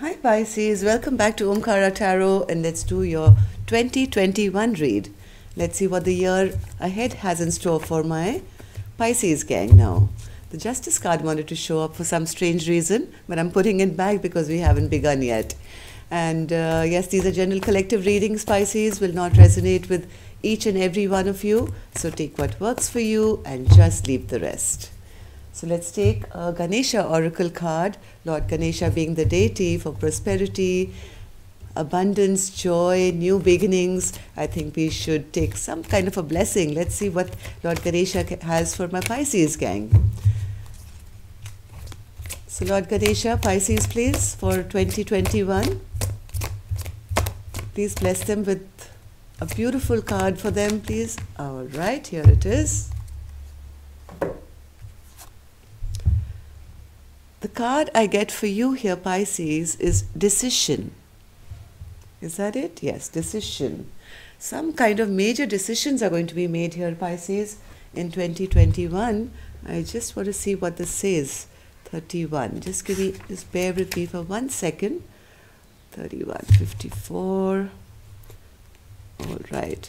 Hi Pisces, welcome back to Omkara Tarot and let's do your 2021 read. Let's see what the year ahead has in store for my Pisces gang now. The Justice card wanted to show up for some strange reason, but I'm putting it back because we haven't begun yet. And uh, yes, these are general collective readings, Pisces, will not resonate with each and every one of you. So take what works for you and just leave the rest. So let's take a Ganesha oracle card, Lord Ganesha being the deity for prosperity, abundance, joy, new beginnings. I think we should take some kind of a blessing. Let's see what Lord Ganesha has for my Pisces gang. So Lord Ganesha, Pisces please for 2021. Please bless them with a beautiful card for them please. All right, here it is. The card I get for you here, Pisces, is decision. Is that it? Yes, decision. Some kind of major decisions are going to be made here, Pisces, in 2021. I just want to see what this says. 31. Just give me, just bear with me for one second. 31, 54. All right.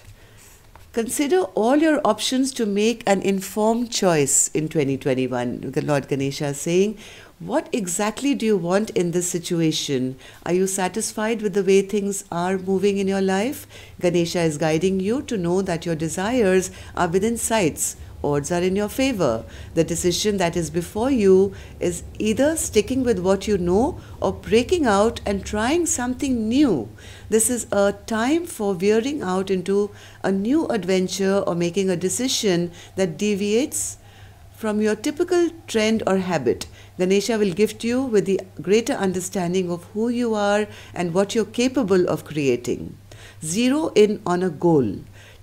Consider all your options to make an informed choice in 2021. The Lord Ganesha is saying, what exactly do you want in this situation? Are you satisfied with the way things are moving in your life? Ganesha is guiding you to know that your desires are within sights. Odds are in your favor. The decision that is before you is either sticking with what you know or breaking out and trying something new. This is a time for veering out into a new adventure or making a decision that deviates from your typical trend or habit, Ganesha will gift you with the greater understanding of who you are and what you're capable of creating. Zero in on a goal.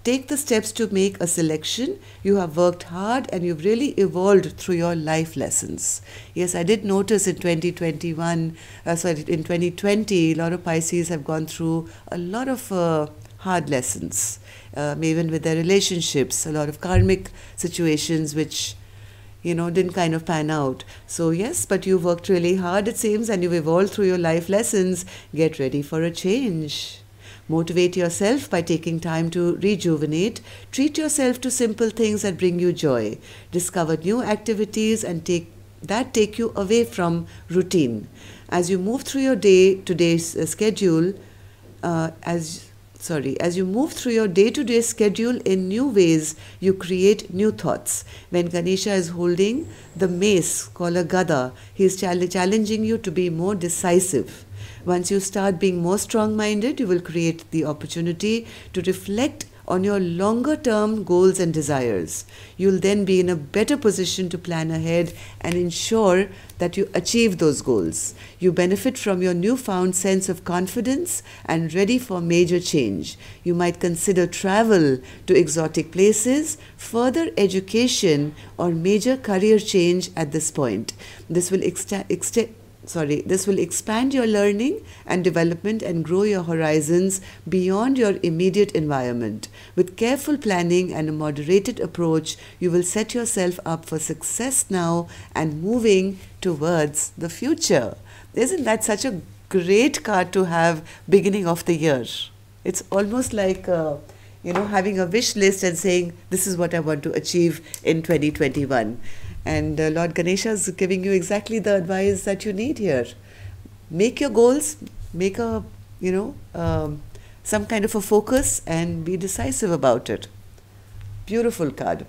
Take the steps to make a selection. You have worked hard and you've really evolved through your life lessons. Yes, I did notice in 2021, uh, sorry, in 2020, a lot of Pisces have gone through a lot of uh, hard lessons, um, even with their relationships, a lot of karmic situations which you know, didn't kind of pan out. So, yes, but you worked really hard, it seems, and you've evolved through your life lessons. Get ready for a change. Motivate yourself by taking time to rejuvenate. Treat yourself to simple things that bring you joy. Discover new activities and take that take you away from routine. As you move through your day, today's uh, schedule, uh, as sorry, as you move through your day to day schedule in new ways, you create new thoughts. When Ganesha is holding the mace called a gada, he is challenging you to be more decisive. Once you start being more strong minded, you will create the opportunity to reflect on your longer term goals and desires. You'll then be in a better position to plan ahead and ensure that you achieve those goals. You benefit from your newfound sense of confidence and ready for major change. You might consider travel to exotic places, further education, or major career change at this point. This will extend. Ext sorry, this will expand your learning and development and grow your horizons beyond your immediate environment. With careful planning and a moderated approach, you will set yourself up for success now and moving towards the future. Isn't that such a great card to have beginning of the year? It's almost like uh, you know having a wish list and saying this is what I want to achieve in 2021. And uh, Lord Ganesha is giving you exactly the advice that you need here. Make your goals, make a, you know, um, some kind of a focus and be decisive about it. Beautiful card.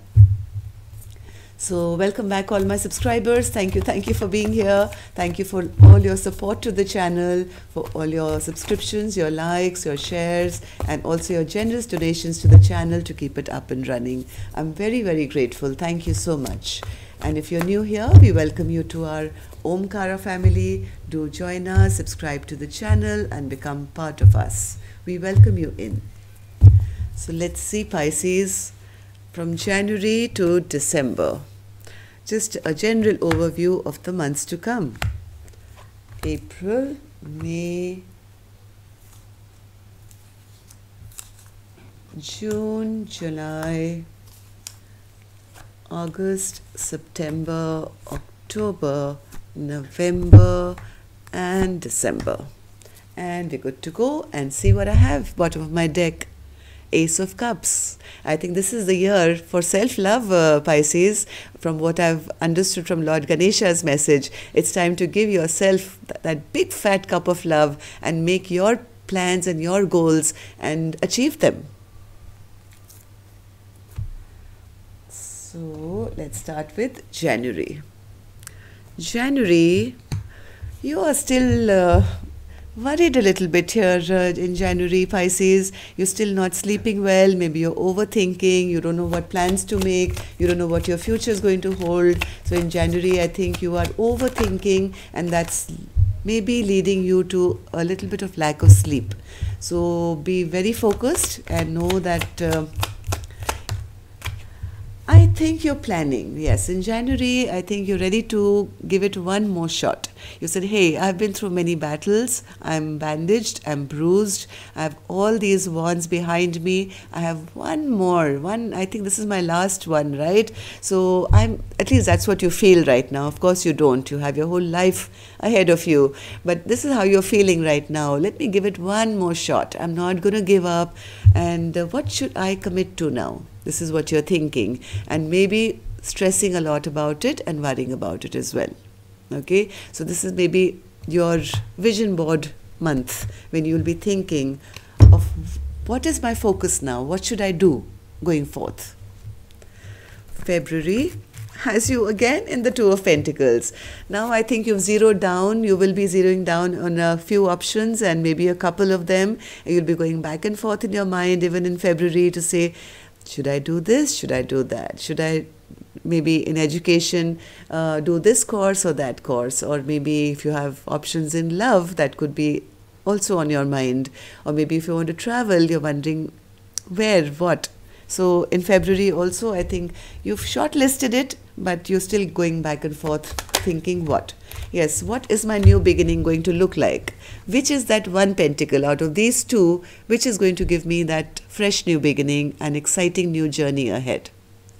So, welcome back, all my subscribers. Thank you, thank you for being here. Thank you for all your support to the channel, for all your subscriptions, your likes, your shares, and also your generous donations to the channel to keep it up and running. I'm very, very grateful. Thank you so much. And if you're new here, we welcome you to our Omkara family. Do join us, subscribe to the channel, and become part of us. We welcome you in. So let's see Pisces from January to December. Just a general overview of the months to come. April, May, June, July, August, September, October, November, and December. And we're good to go and see what I have bottom of my deck. Ace of Cups. I think this is the year for self love, uh, Pisces, from what I've understood from Lord Ganesha's message. It's time to give yourself th that big fat cup of love and make your plans and your goals and achieve them. So let's start with January. January, you are still uh, worried a little bit here uh, in January, Pisces. You're still not sleeping well. Maybe you're overthinking. You don't know what plans to make. You don't know what your future is going to hold. So in January, I think you are overthinking, and that's maybe leading you to a little bit of lack of sleep. So be very focused and know that. Uh, think you're planning. Yes, in January, I think you're ready to give it one more shot. You said, Hey, I've been through many battles. I'm bandaged. I'm bruised. I have all these wounds behind me. I have one more. One, I think this is my last one, right? So I'm, at least that's what you feel right now. Of course, you don't. You have your whole life ahead of you. But this is how you're feeling right now. Let me give it one more shot. I'm not going to give up. And uh, what should I commit to now? This is what you're thinking. And maybe stressing a lot about it and worrying about it as well. Okay, so this is maybe your vision board month when you'll be thinking of what is my focus now? What should I do going forth? February has you again in the Two of Pentacles. Now I think you've zeroed down, you will be zeroing down on a few options and maybe a couple of them. You'll be going back and forth in your mind even in February to say, should I do this? Should I do that? Should I maybe in education, uh, do this course or that course, or maybe if you have options in love, that could be also on your mind, or maybe if you want to travel, you're wondering where, what. So in February also, I think you've shortlisted it, but you're still going back and forth thinking what. Yes, what is my new beginning going to look like? Which is that one pentacle out of these two, which is going to give me that fresh new beginning and exciting new journey ahead?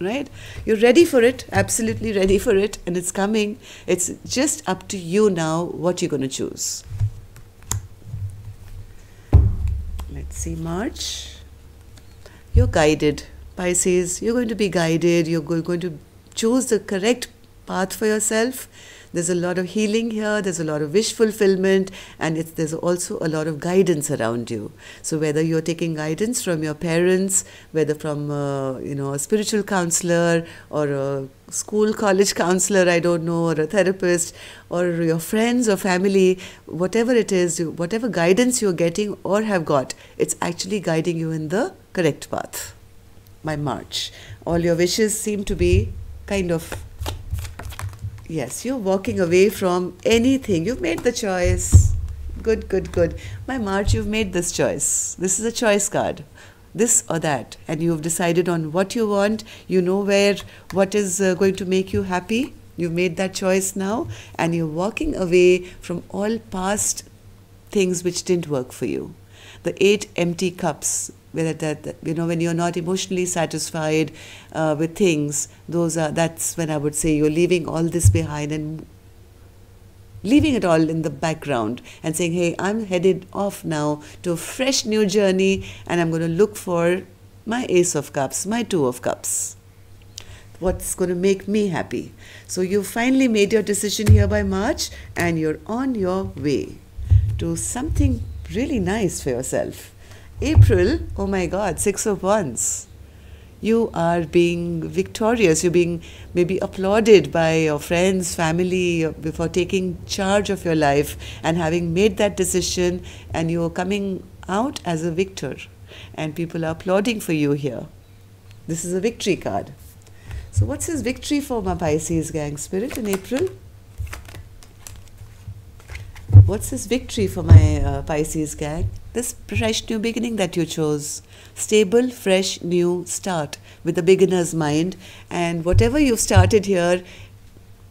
right? You're ready for it, absolutely ready for it, and it's coming. It's just up to you now what you're going to choose. Let's see, March. You're guided, Pisces. You're going to be guided. You're going to choose the correct path for yourself there's a lot of healing here, there's a lot of wish fulfillment, and there's also a lot of guidance around you. So whether you're taking guidance from your parents, whether from uh, you know a spiritual counselor or a school college counselor, I don't know, or a therapist, or your friends or family, whatever it is, whatever guidance you're getting or have got, it's actually guiding you in the correct path. My march. All your wishes seem to be kind of Yes, you're walking away from anything. You've made the choice. Good, good, good. My March, you've made this choice. This is a choice card. This or that. And you've decided on what you want. You know where, what is uh, going to make you happy. You've made that choice now. And you're walking away from all past things which didn't work for you the eight empty cups Whether that, you know when you're not emotionally satisfied uh, with things those are that's when i would say you're leaving all this behind and leaving it all in the background and saying hey i'm headed off now to a fresh new journey and i'm going to look for my ace of cups my two of cups what's going to make me happy so you finally made your decision here by march and you're on your way to something really nice for yourself. April, oh my God, Six of Wands. You are being victorious. You're being maybe applauded by your friends, family before taking charge of your life and having made that decision, and you're coming out as a victor. And people are applauding for you here. This is a victory card. So, what's his victory for my Pisces gang spirit in April? What's this victory for my uh, Pisces gang? This fresh new beginning that you chose. Stable, fresh, new start with a beginner's mind. And whatever you've started here,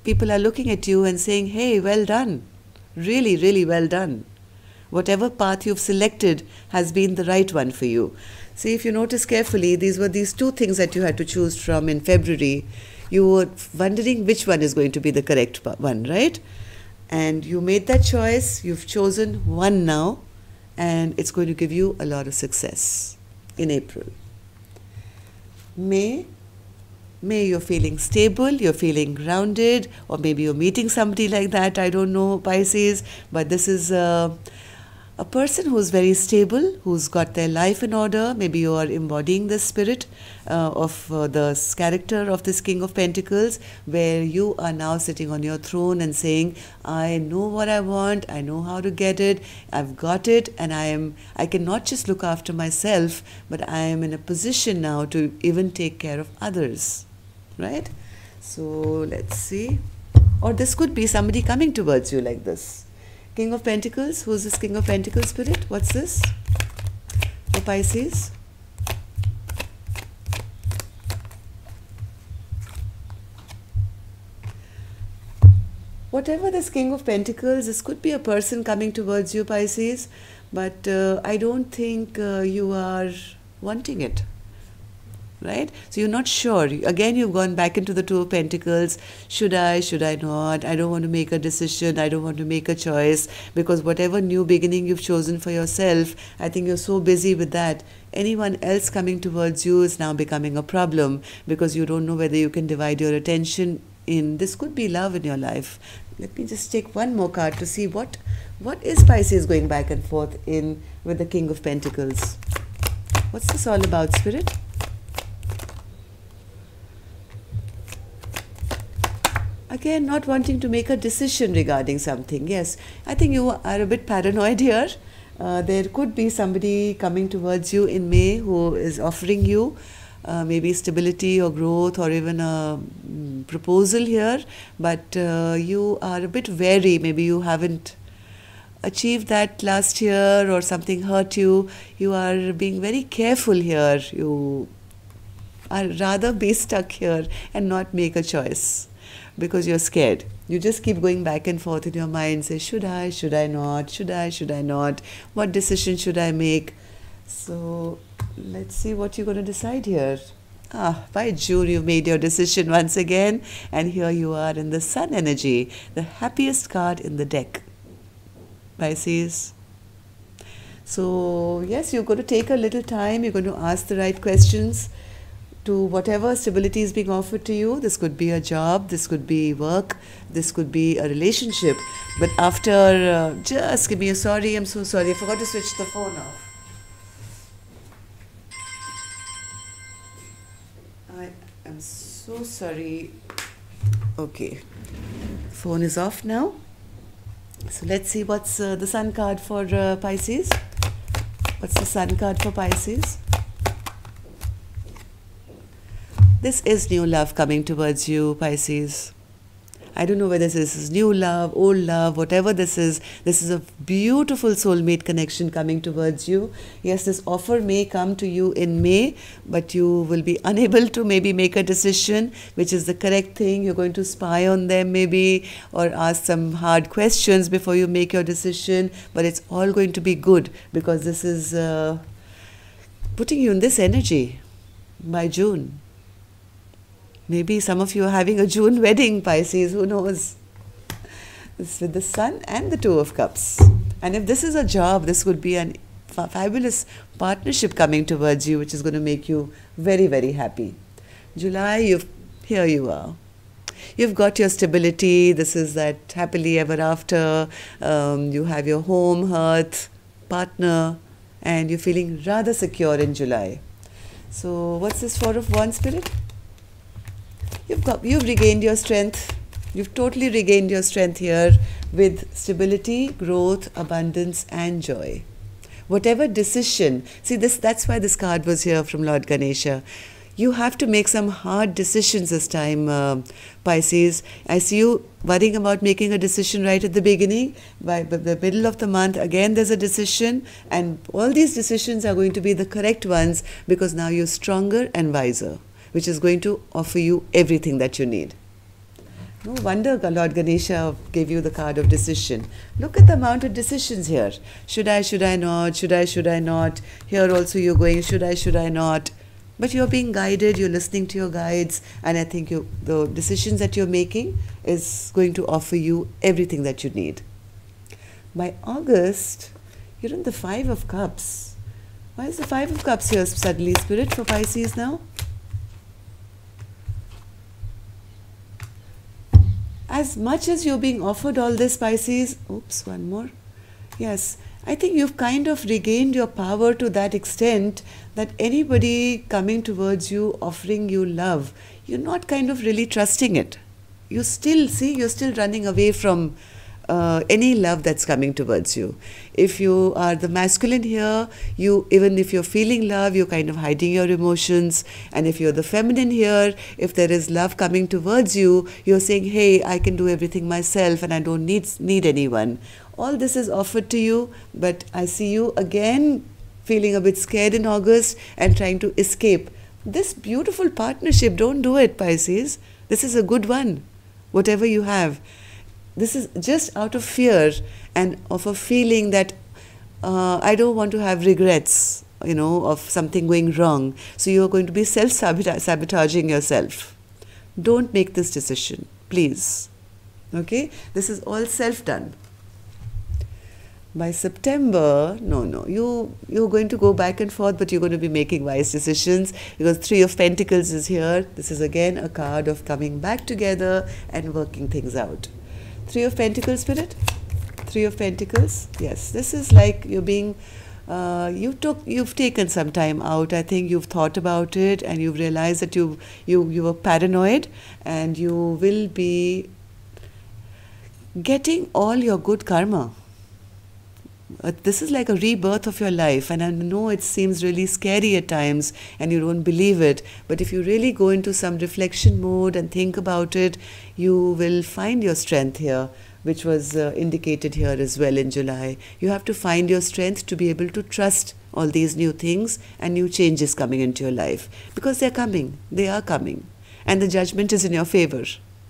people are looking at you and saying, hey, well done. Really, really well done. Whatever path you've selected has been the right one for you. See, if you notice carefully, these were these two things that you had to choose from in February. You were wondering which one is going to be the correct one, right? And you made that choice, you've chosen one now, and it's going to give you a lot of success in April. May, May you're feeling stable, you're feeling grounded, or maybe you're meeting somebody like that, I don't know, Pisces, but this is. Uh, a person who's very stable, who's got their life in order, maybe you are embodying the spirit uh, of uh, the character of this King of Pentacles, where you are now sitting on your throne and saying, I know what I want, I know how to get it, I've got it, and I am I cannot just look after myself, but I am in a position now to even take care of others. Right? So let's see. Or this could be somebody coming towards you like this King of Pentacles. Who's this King of Pentacles spirit? What's this? The Pisces. Whatever this King of Pentacles, this could be a person coming towards you, Pisces, but uh, I don't think uh, you are wanting it right? So you're not sure. Again, you've gone back into the Two of Pentacles. Should I? Should I not? I don't want to make a decision. I don't want to make a choice because whatever new beginning you've chosen for yourself, I think you're so busy with that. Anyone else coming towards you is now becoming a problem because you don't know whether you can divide your attention in. This could be love in your life. Let me just take one more card to see what what is Pisces going back and forth in with the King of Pentacles. What's this all about, Spirit? again not wanting to make a decision regarding something. Yes, I think you are a bit paranoid here. Uh, there could be somebody coming towards you in May who is offering you uh, maybe stability or growth or even a mm, proposal here, but uh, you are a bit wary. Maybe you haven't achieved that last year or something hurt you. You are being very careful here. You are rather be stuck here and not make a choice because you're scared. You just keep going back and forth in your mind, say, should I, should I not, should I, should I not, what decision should I make? So let's see what you're going to decide here. Ah, by June, you've made your decision once again, and here you are in the Sun energy, the happiest card in the deck. Pisces. So, yes, you're going to take a little time, you're going to ask the right questions to whatever stability is being offered to you. This could be a job, this could be work, this could be a relationship. But after, uh, just give me a sorry, I'm so sorry, I forgot to switch the phone off. I am so sorry. Okay, phone is off now. So let's see what's uh, the sun card for uh, Pisces. What's the sun card for Pisces? This is new love coming towards you, Pisces. I don't know whether this is new love, old love, whatever this is. This is a beautiful soulmate connection coming towards you. Yes, this offer may come to you in May, but you will be unable to maybe make a decision, which is the correct thing. You're going to spy on them maybe or ask some hard questions before you make your decision, but it's all going to be good because this is uh, putting you in this energy by June. Maybe some of you are having a June wedding, Pisces, who knows? It's with the Sun and the Two of Cups. And if this is a job, this would be a fabulous partnership coming towards you, which is going to make you very, very happy. July, you've, here you are. You've got your stability. This is that happily ever after. Um, you have your home, hearth, partner, and you're feeling rather secure in July. So, what's this Four of Wands spirit? you've got, you've regained your strength. You've totally regained your strength here with stability, growth, abundance, and joy. Whatever decision, see this that's why this card was here from Lord Ganesha. You have to make some hard decisions this time, uh, Pisces. I see you worrying about making a decision right at the beginning. By, by the middle of the month, again, there's a decision, and all these decisions are going to be the correct ones because now you're stronger and wiser which is going to offer you everything that you need. No wonder Lord Ganesha gave you the card of decision. Look at the amount of decisions here. Should I, should I not? Should I, should I not? Here also you're going, should I, should I not? But you're being guided, you're listening to your guides, and I think you, the decisions that you're making is going to offer you everything that you need. By August, you're in the Five of Cups. Why is the Five of Cups here suddenly? Spirit for Pisces now? as much as you're being offered all the spices, oops, one more. Yes, I think you've kind of regained your power to that extent that anybody coming towards you, offering you love, you're not kind of really trusting it. You still see, you're still running away from uh, any love that's coming towards you. If you are the masculine here, you even if you're feeling love, you're kind of hiding your emotions. And if you're the feminine here, if there is love coming towards you, you're saying, "Hey, I can do everything myself, and I don't need need anyone." All this is offered to you, but I see you again feeling a bit scared in August and trying to escape this beautiful partnership. Don't do it, Pisces. This is a good one. Whatever you have this is just out of fear and of a feeling that uh, I don't want to have regrets, you know, of something going wrong. So you're going to be self sabotaging yourself. Don't make this decision, please. Okay? This is all self done. By September, no, no, you you're going to go back and forth, but you're going to be making wise decisions because Three of Pentacles is here. This is again a card of coming back together and working things out. Three of Pentacles, Spirit? Three of Pentacles. Yes, this is like you're being, uh, you took, you've taken some time out. I think you've thought about it and you've realized that you, you, you were paranoid and you will be getting all your good karma uh, this is like a rebirth of your life. And I know it seems really scary at times and you don't believe it. But if you really go into some reflection mode and think about it, you will find your strength here, which was uh, indicated here as well in July. You have to find your strength to be able to trust all these new things and new changes coming into your life because they're coming, they are coming. And the judgment is in your favor.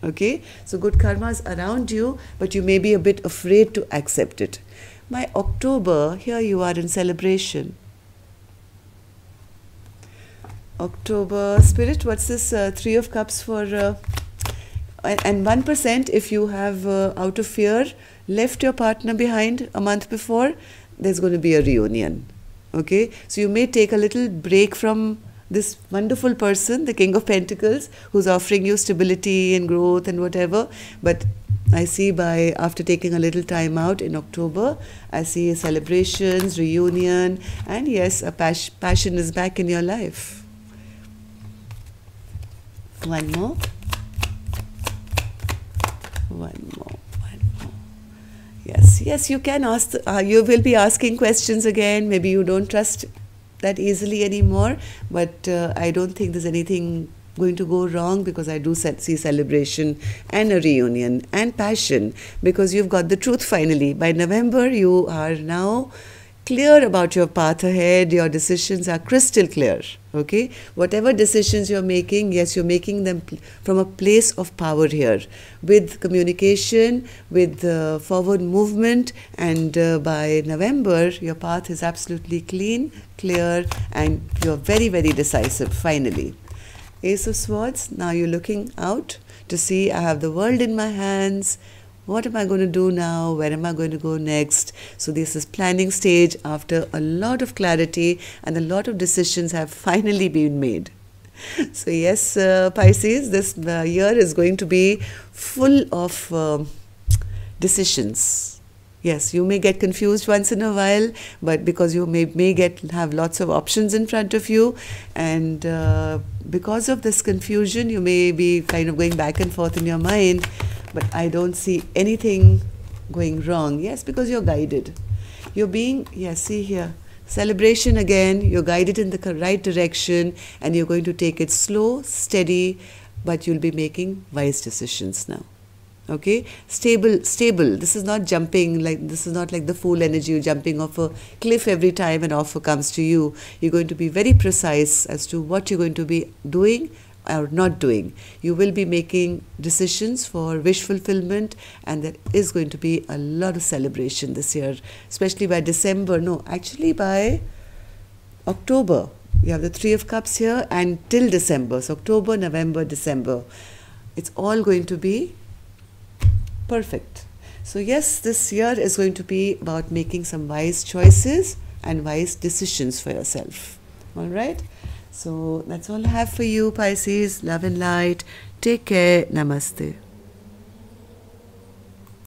Okay, so good karma is around you, but you may be a bit afraid to accept it. My October, here you are in celebration. October spirit, what's this? Uh, three of cups for, uh, and 1% if you have uh, out of fear left your partner behind a month before, there's going to be a reunion. Okay, so you may take a little break from this wonderful person, the King of Pentacles, who's offering you stability and growth and whatever, but I see by after taking a little time out in October, I see celebrations, reunion, and yes, a pas- passion is back in your life. One more. One more. One more. Yes, yes, you can ask, the, uh, you will be asking questions again. Maybe you don't trust that easily anymore, but uh, I don't think there's anything going to go wrong because I do see celebration and a reunion and passion because you've got the truth finally. By November, you are now clear about your path ahead, your decisions are crystal clear. Okay, whatever decisions you're making, yes, you're making them from a place of power here with communication, with uh, forward movement, and uh, by November, your path is absolutely clean, clear, and you're very, very decisive finally. Ace of Swords. Now you're looking out to see I have the world in my hands. What am I going to do now? Where am I going to go next? So this is planning stage after a lot of clarity and a lot of decisions have finally been made. So yes, uh, Pisces, this uh, year is going to be full of uh, decisions yes, you may get confused once in a while, but because you may, may get have lots of options in front of you, and uh, because of this confusion, you may be kind of going back and forth in your mind. But I don't see anything going wrong. Yes, because you're guided. You're being yes. See here celebration again, you're guided in the right direction, and you're going to take it slow, steady, but you'll be making wise decisions now okay stable stable this is not jumping like this is not like the full energy you're jumping off a cliff every time an offer comes to you you're going to be very precise as to what you're going to be doing or not doing you will be making decisions for wish fulfillment and there is going to be a lot of celebration this year especially by december no actually by october you have the three of cups here and till december so october november december it's all going to be perfect. So, yes, this year is going to be about making some wise choices and wise decisions for yourself. All right? So, that's all I have for you, Pisces. Love and light. Take care. Namaste.